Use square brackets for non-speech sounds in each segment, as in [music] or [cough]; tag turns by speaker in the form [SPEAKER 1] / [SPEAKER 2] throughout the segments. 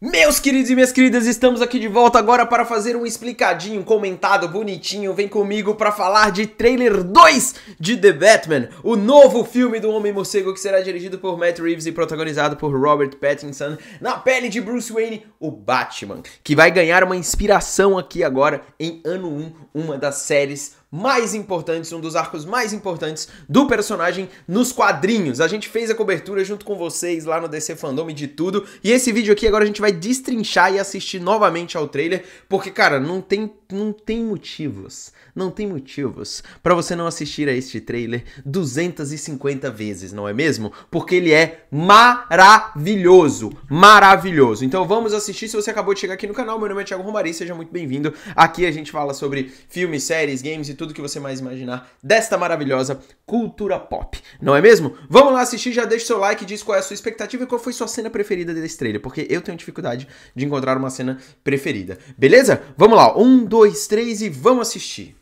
[SPEAKER 1] Meus queridos e minhas queridas, estamos aqui de volta agora para fazer um explicadinho, comentado, bonitinho. Vem comigo para falar de trailer 2 de The Batman, o novo filme do Homem Morcego que será dirigido por Matt Reeves e protagonizado por Robert Pattinson na pele de Bruce Wayne, o Batman, que vai ganhar uma inspiração aqui agora em ano 1, uma das séries mais importantes, um dos arcos mais importantes do personagem nos quadrinhos. A gente fez a cobertura junto com vocês lá no DC Fandom de tudo. E esse vídeo aqui agora a gente vai destrinchar e assistir novamente ao trailer, porque cara, não tem não tem motivos, não tem motivos para você não assistir a este trailer 250 vezes, não é mesmo? Porque ele é maravilhoso, maravilhoso. Então vamos assistir. Se você acabou de chegar aqui no canal, meu nome é Thiago Romari, seja muito bem-vindo. Aqui a gente fala sobre filmes, séries, games e tudo que você mais imaginar desta maravilhosa cultura pop, não é mesmo? Vamos lá assistir, já deixa o seu like, diz qual é a sua expectativa e qual foi sua cena preferida da estrela, porque eu tenho dificuldade de encontrar uma cena preferida, beleza? Vamos lá, um, dois, três e vamos assistir.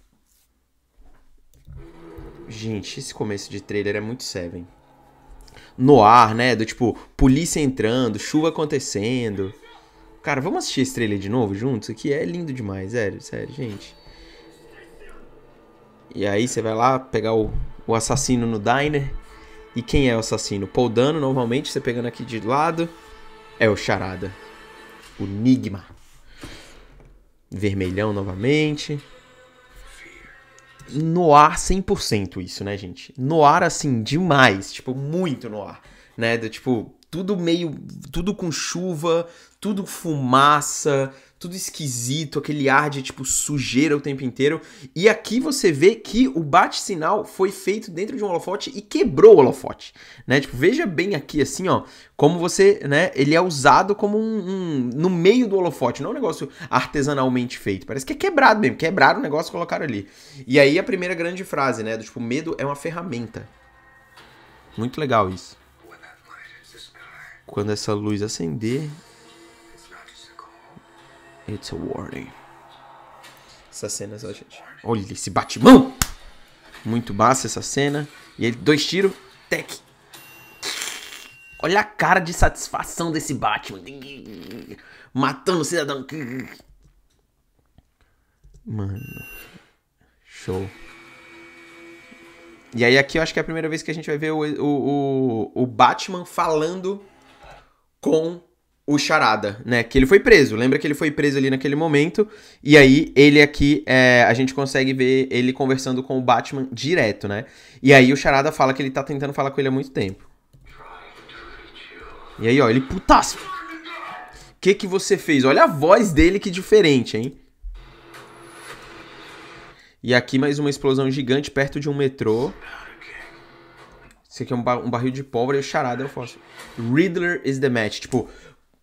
[SPEAKER 1] Gente, esse começo de trailer é muito Seven. No ar, né? Do tipo, polícia entrando, chuva acontecendo. Cara, vamos assistir esse trailer de novo juntos? Aqui é lindo demais, sério, sério, gente. E aí você vai lá pegar o, o assassino no diner. E quem é o assassino? Paul Dano, normalmente você pegando aqui de lado. É o Charada. O enigma Vermelhão novamente. No ar 100% isso, né, gente? No ar, assim, demais. Tipo, muito no ar. Né? Do, tipo, tudo meio. tudo com chuva, tudo fumaça, tudo esquisito, aquele ar de tipo sujeira o tempo inteiro. E aqui você vê que o bate-sinal foi feito dentro de um holofote e quebrou o holofote, né? Tipo, veja bem aqui assim, ó, como você, né, ele é usado como um, um no meio do holofote, não é um negócio artesanalmente feito. Parece que é quebrado mesmo, quebraram o negócio e colocaram ali. E aí a primeira grande frase, né, do tipo, medo é uma ferramenta. Muito legal isso. Quando essa luz acender. It's a warning. Essa cena só, gente. Olha esse batimão! Muito massa essa cena. E aí, dois tiros. Tec. Olha a cara de satisfação desse Batman. Matando o cidadão. Mano. Show. E aí aqui eu acho que é a primeira vez que a gente vai ver o, o, o, o Batman falando com o Charada, né? Que ele foi preso. Lembra que ele foi preso ali naquele momento. E aí, ele aqui, é, a gente consegue ver ele conversando com o Batman direto, né? E aí, o Charada fala que ele tá tentando falar com ele há muito tempo. E aí, ó, ele putaço. O que que você fez? Olha a voz dele que diferente, hein? E aqui mais uma explosão gigante perto de um metrô. Isso aqui é um, bar um barril de pólvora e o charada é o Riddler is the match. Tipo,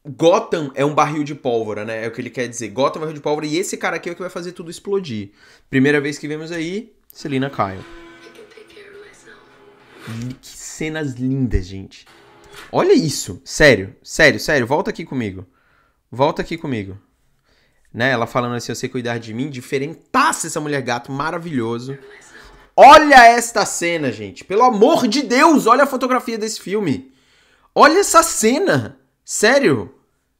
[SPEAKER 1] Gotham é um barril de pólvora, né? É o que ele quer dizer. Gotham é um barril de pólvora e esse cara aqui é o que vai fazer tudo explodir. Primeira vez que vemos aí, Selina Kyle. Que cenas lindas, gente. Olha isso. Sério, sério, sério. Volta aqui comigo. Volta aqui comigo. Né? Ela falando assim, eu sei cuidar de mim. Diferentasse essa mulher gato. Maravilhoso. Maravilhoso. Olha esta cena, gente. Pelo amor de Deus, olha a fotografia desse filme. Olha essa cena. Sério?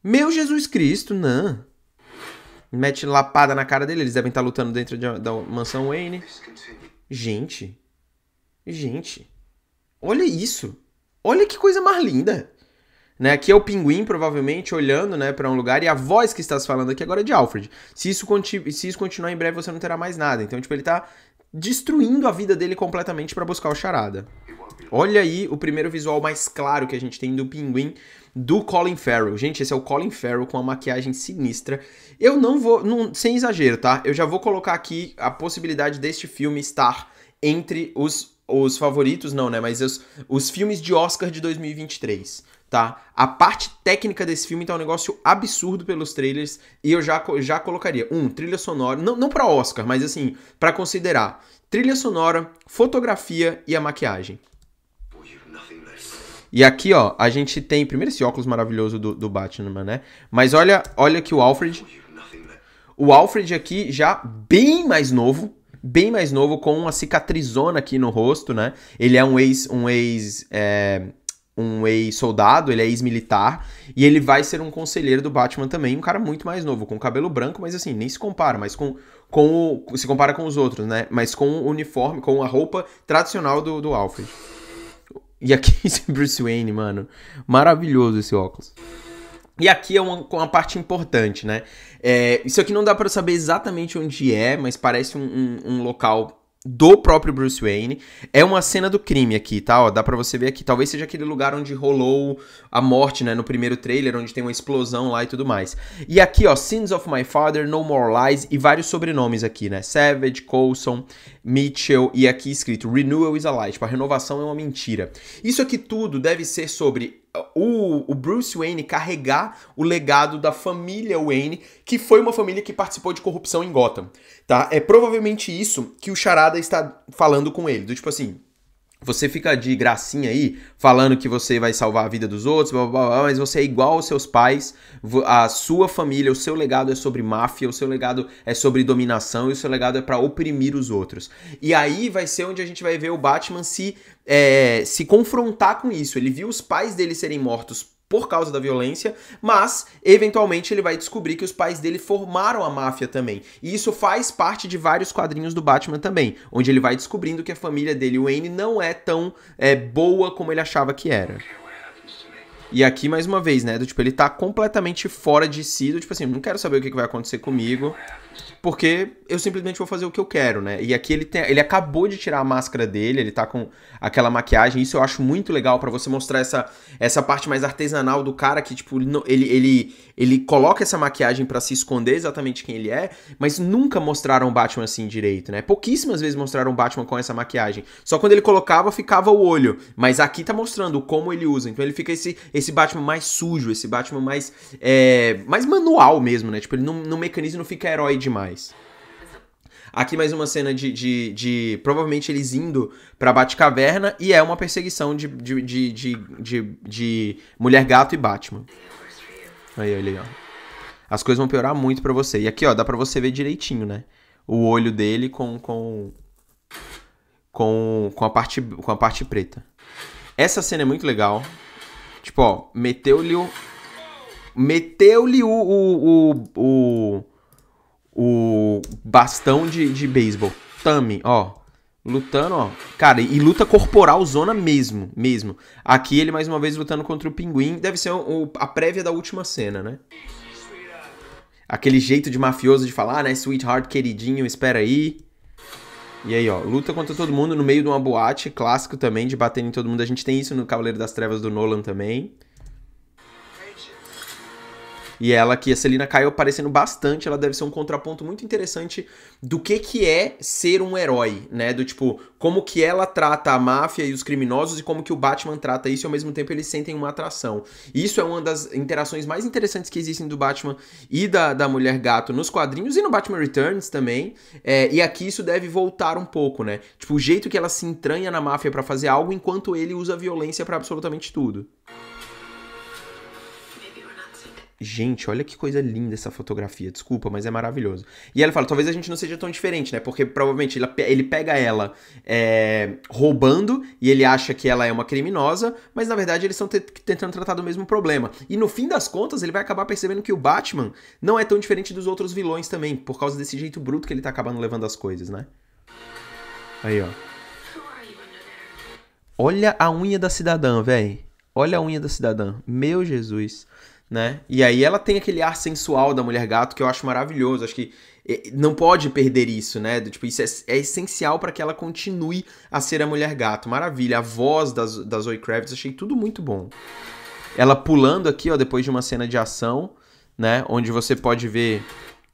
[SPEAKER 1] Meu Jesus Cristo, não. Mete lapada na cara dele. Eles devem estar lutando dentro de, da mansão Wayne. Gente. Gente. Olha isso. Olha que coisa mais linda. Né? Aqui é o pinguim, provavelmente, olhando né, para um lugar, e a voz que está se falando aqui agora é de Alfred. Se isso, se isso continuar em breve, você não terá mais nada. Então, tipo, ele tá destruindo a vida dele completamente para buscar o Charada. Olha aí o primeiro visual mais claro que a gente tem do pinguim do Colin Farrell. Gente, esse é o Colin Farrell com a maquiagem sinistra. Eu não vou, não, sem exagero, tá? Eu já vou colocar aqui a possibilidade deste filme estar entre os os favoritos não, né? Mas os, os filmes de Oscar de 2023, tá? A parte técnica desse filme tá um negócio absurdo pelos trailers e eu já, já colocaria um trilha sonora, não, não para Oscar, mas assim para considerar trilha sonora, fotografia e a maquiagem. E aqui, ó, a gente tem primeiro esse óculos maravilhoso do, do Batman, né? Mas olha, olha que o Alfred, o Alfred aqui já bem mais novo, bem mais novo, com uma cicatrizona aqui no rosto, né? Ele é um ex. Um ex é, um ex-soldado, ele é ex-militar, e ele vai ser um conselheiro do Batman também, um cara muito mais novo, com cabelo branco, mas assim, nem se compara, mas com, com o, se compara com os outros, né? Mas com o uniforme, com a roupa tradicional do, do Alfred. E aqui esse [laughs] Bruce Wayne, mano, maravilhoso esse óculos. E aqui é uma, uma parte importante, né? É, isso aqui não dá para saber exatamente onde é, mas parece um, um, um, local do próprio Bruce Wayne. É uma cena do crime aqui, tá? Ó, dá para você ver aqui. Talvez seja aquele lugar onde rolou a morte, né? No primeiro trailer, onde tem uma explosão lá e tudo mais. E aqui, ó, Sins of My Father, No More Lies e vários sobrenomes aqui, né? Savage, Coulson, Mitchell e aqui escrito Renewal is a Lie. Tipo, a renovação é uma mentira. Isso aqui tudo deve ser sobre o, o, Bruce Wayne carregar o legado da família Wayne, que foi uma família que participou de corrupção em Gotham, tá? É provavelmente isso que o Charada está falando com ele, do tipo assim, você fica de gracinha aí, falando que você vai salvar a vida dos outros, blá, blá, blá, mas você é igual aos seus pais, a sua família, o seu legado é sobre máfia, o seu legado é sobre dominação e o seu legado é para oprimir os outros. E aí vai ser onde a gente vai ver o Batman se, é, se confrontar com isso. Ele viu os pais dele serem mortos por causa da violência, mas eventualmente ele vai descobrir que os pais dele formaram a máfia também. E isso faz parte de vários quadrinhos do Batman também, onde ele vai descobrindo que a família dele, Wayne, não é tão é, boa como ele achava que era. E aqui, mais uma vez, né? Do tipo, ele tá completamente fora de si, do tipo assim, não quero saber o que vai acontecer comigo, porque eu simplesmente vou fazer o que eu quero, né? E aqui ele, tem, ele acabou de tirar a máscara dele, ele tá com aquela maquiagem, isso eu acho muito legal para você mostrar essa, essa parte mais artesanal do cara, que, tipo, ele, ele, ele coloca essa maquiagem para se esconder exatamente quem ele é, mas nunca mostraram o Batman assim direito, né? Pouquíssimas vezes mostraram o Batman com essa maquiagem. Só quando ele colocava, ficava o olho, mas aqui tá mostrando como ele usa, então ele fica esse, esse esse Batman mais sujo, esse Batman mais, é, mais manual mesmo, né? Tipo, ele no mecanismo não fica herói demais. Aqui mais uma cena de, de, de, provavelmente eles indo pra Batcaverna e é uma perseguição de, de, de, de, de, de Mulher Gato e Batman. Aí, ele, ó. As coisas vão piorar muito pra você. E aqui, ó, dá pra você ver direitinho, né? O olho dele com, com, com, com, a, parte, com a parte preta. Essa cena é muito legal. Tipo, ó, meteu-lhe o. Meteu-lhe o, o, o, o, bastão de, de beisebol. tummy ó. Lutando, ó. Cara, e luta corporal zona mesmo, mesmo. Aqui ele mais uma vez lutando contra o pinguim. Deve ser o, a prévia da última cena, né? Aquele jeito de mafioso de falar, ah, né? Sweetheart, queridinho, espera aí. E aí, ó, luta contra todo mundo no meio de uma boate, clássico também, de bater em todo mundo. A gente tem isso no Cavaleiro das Trevas do Nolan também. E ela que a Celina caiu aparecendo bastante, ela deve ser um contraponto muito interessante do que que é ser um herói, né? Do tipo, como que ela trata a máfia e os criminosos e como que o Batman trata isso e ao mesmo tempo eles sentem uma atração. Isso é uma das interações mais interessantes que existem do Batman e da, da Mulher Gato nos quadrinhos e no Batman Returns também. É, e aqui isso deve voltar um pouco, né? Tipo, o jeito que ela se entranha na máfia para fazer algo enquanto ele usa violência para absolutamente tudo. Gente, olha que coisa linda essa fotografia. Desculpa, mas é maravilhoso. E ela fala: talvez a gente não seja tão diferente, né? Porque provavelmente ele pega ela é, roubando e ele acha que ela é uma criminosa, mas na verdade eles estão tentando tratar do mesmo problema. E no fim das contas, ele vai acabar percebendo que o Batman não é tão diferente dos outros vilões também, por causa desse jeito bruto que ele tá acabando levando as coisas, né? Aí, ó. Olha a unha da cidadã, velho. Olha a unha da cidadã. Meu Jesus né? E aí ela tem aquele ar sensual da mulher gato que eu acho maravilhoso. Acho que eh, não pode perder isso, né? Tipo, isso é, é essencial para que ela continue a ser a mulher gato. Maravilha. A voz das, das Zoe Kravitz, achei tudo muito bom. Ela pulando aqui, ó, depois de uma cena de ação, né? Onde você pode ver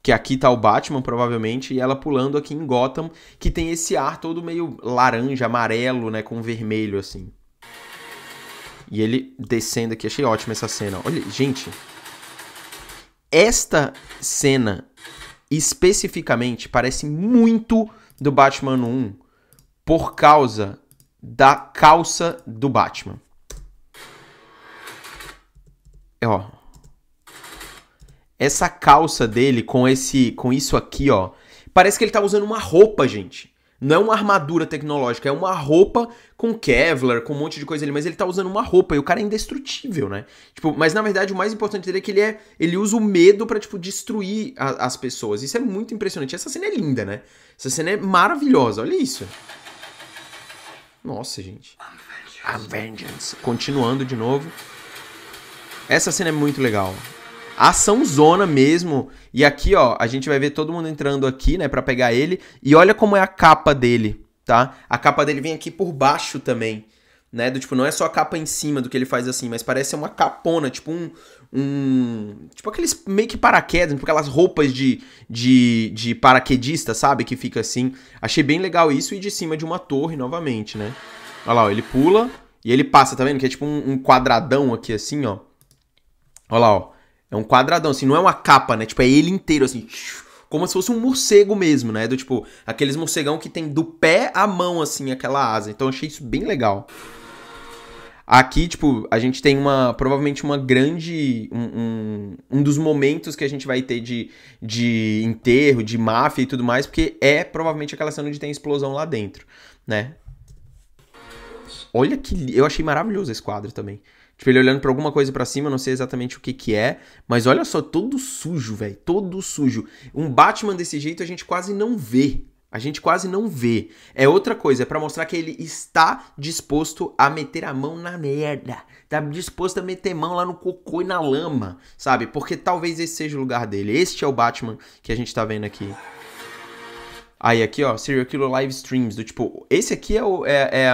[SPEAKER 1] que aqui tá o Batman, provavelmente, e ela pulando aqui em Gotham, que tem esse ar todo meio laranja, amarelo, né? Com vermelho, assim. E ele descendo aqui, achei ótima essa cena. Olha, gente, esta cena especificamente parece muito do Batman 1 por causa da calça do Batman. É, ó. Essa calça dele com esse com isso aqui, ó. Parece que ele tá usando uma roupa, gente. Não é uma armadura tecnológica, é uma roupa com Kevlar, com um monte de coisa ali, mas ele tá usando uma roupa e o cara é indestrutível, né? Tipo, mas na verdade o mais importante dele é que ele é. Ele usa o medo para tipo, destruir a, as pessoas. Isso é muito impressionante. Essa cena é linda, né? Essa cena é maravilhosa, olha isso. Nossa, gente. A Vengeance. Continuando de novo. Essa cena é muito legal ação zona mesmo. E aqui, ó, a gente vai ver todo mundo entrando aqui, né, para pegar ele. E olha como é a capa dele, tá? A capa dele vem aqui por baixo também, né? Do tipo, não é só a capa em cima do que ele faz assim, mas parece uma capona, tipo um um tipo aqueles meio que paraquedas, tipo aquelas roupas de, de de paraquedista, sabe, que fica assim. Achei bem legal isso e de cima de uma torre novamente, né? Olha lá, ó, ele pula e ele passa, tá vendo? Que é tipo um, um quadradão aqui assim, ó. Olha lá, ó. É um quadradão, assim, não é uma capa, né? Tipo, é ele inteiro, assim. Como se fosse um morcego mesmo, né? Do tipo, aqueles morcegão que tem do pé à mão, assim, aquela asa. Então eu achei isso bem legal. Aqui, tipo, a gente tem uma. Provavelmente uma grande. Um, um, um, dos momentos que a gente vai ter de, de enterro, de máfia e tudo mais, porque é provavelmente aquela cena onde tem explosão lá dentro, né? Olha que. Eu achei maravilhoso esse quadro também. Tipo, ele olhando para alguma coisa para cima, eu não sei exatamente o que que é, mas olha só, todo sujo, velho, todo sujo. Um Batman desse jeito a gente quase não vê. A gente quase não vê. É outra coisa, é para mostrar que ele está disposto a meter a mão na merda. Tá disposto a meter mão lá no cocô e na lama, sabe? Porque talvez esse seja o lugar dele. Este é o Batman que a gente tá vendo aqui. Aí aqui, ó, Serial Killer Live Streams, do tipo, esse aqui é, o, é, é,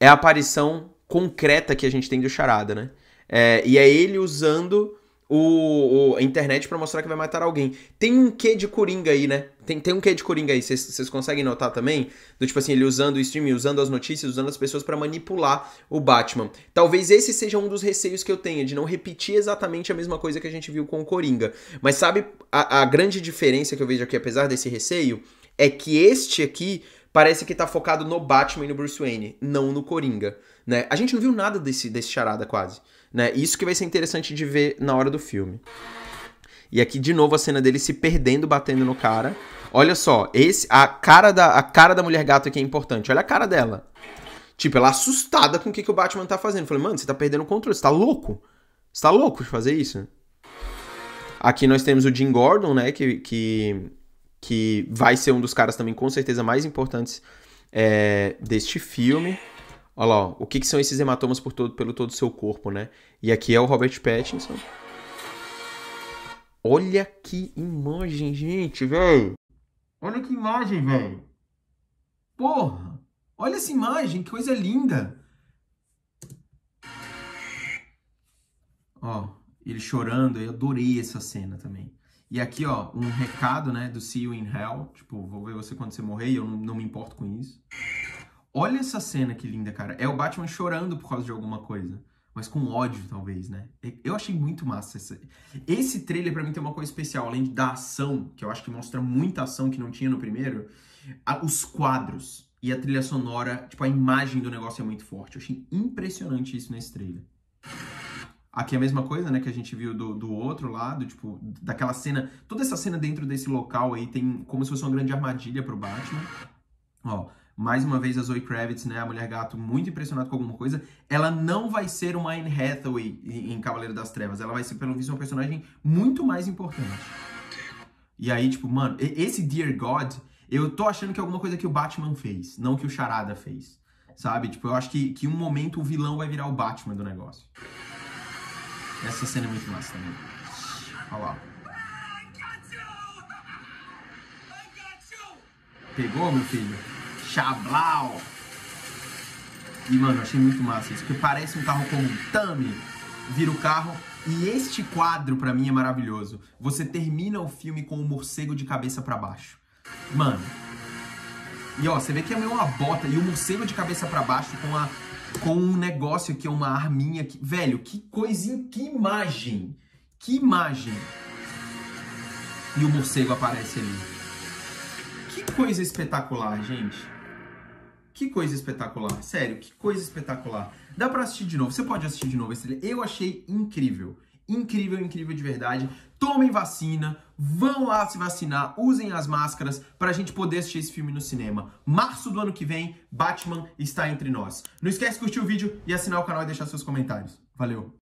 [SPEAKER 1] é a aparição concreta que a gente tem do Charada, né? É, e é ele usando o, o a internet para mostrar que vai matar alguém. Tem um quê de Coringa aí, né? Tem, tem um quê de Coringa aí, vocês conseguem notar também? Do tipo assim, ele usando o streaming, usando as notícias, usando as pessoas para manipular o Batman. Talvez esse seja um dos receios que eu tenha, de não repetir exatamente a mesma coisa que a gente viu com o Coringa. Mas sabe a, a grande diferença que eu vejo aqui, apesar desse receio? É que este aqui parece que tá focado no Batman e no Bruce Wayne, não no Coringa. Né? A gente não viu nada desse, desse charada quase. Né? Isso que vai ser interessante de ver na hora do filme. E aqui de novo a cena dele se perdendo, batendo no cara. Olha só, esse a cara da a cara da mulher gato aqui é importante. Olha a cara dela. Tipo, ela assustada com o que, que o Batman tá fazendo. falei, mano, você tá perdendo o controle, você tá louco? Você tá louco de fazer isso? Aqui nós temos o Jim Gordon, né? Que, que, que vai ser um dos caras também, com certeza, mais importantes é, deste filme. Olha lá, ó, o que, que, são esses hematomas por todo, pelo todo o seu corpo, né? E aqui é o Robert Pattinson. Olha que imagem, gente, velho. Olha que imagem, velho. Porra, olha essa imagem, que coisa linda. Ó, ele chorando, eu adorei essa cena também. E aqui, ó, um recado, né, do See You in Hell. Tipo, vou ver você quando você morrer e eu não, não me importo com isso. Olha essa cena que linda, cara. É o Batman chorando por causa de alguma coisa. Mas com ódio, talvez, né? Eu achei muito massa. Essa... Esse trailer, para mim, tem uma coisa especial. Além da ação, que eu acho que mostra muita ação que não tinha no primeiro, os quadros e a trilha sonora, tipo, a imagem do negócio é muito forte. Eu achei impressionante isso nesse trailer. Aqui é a mesma coisa, né, que a gente viu do, do outro lado, tipo, daquela cena. Toda essa cena dentro desse local aí tem como se fosse uma grande armadilha pro Batman. Ó, mais uma vez a Zoe Kravitz, né, a mulher gato, muito impressionada com alguma coisa, ela não vai ser uma Anne Hathaway em Cavaleiro das Trevas, ela vai ser, pelo visto, uma personagem muito mais importante. E aí, tipo, mano, esse Dear God, eu tô achando que é alguma coisa que o Batman fez, não que o Charada fez, sabe? Tipo, eu acho que, que um momento o vilão vai virar o Batman do negócio. Essa cena é muito massa também. Olha lá. Pegou, meu filho? Chablau. E, mano, achei muito massa isso, porque parece um carro comum. Tami. vira o carro. E este quadro, para mim, é maravilhoso. Você termina o filme com o morcego de cabeça para baixo. Mano. E, ó, você vê que é meio uma bota. E o morcego de cabeça para baixo com a com um negócio aqui, é uma arminha aqui. Velho, que coisinha, que imagem. Que imagem. E o morcego aparece ali. Que coisa espetacular, gente. Que coisa espetacular, sério, que coisa espetacular. Dá para assistir de novo, você pode assistir de novo esse Eu achei incrível. Incrível, incrível de verdade. Tomem vacina, vão lá se vacinar, usem as máscaras para a gente poder assistir esse filme no cinema. Março do ano que vem, Batman está entre nós. Não esquece de curtir o vídeo e assinar o canal e deixar seus comentários. Valeu!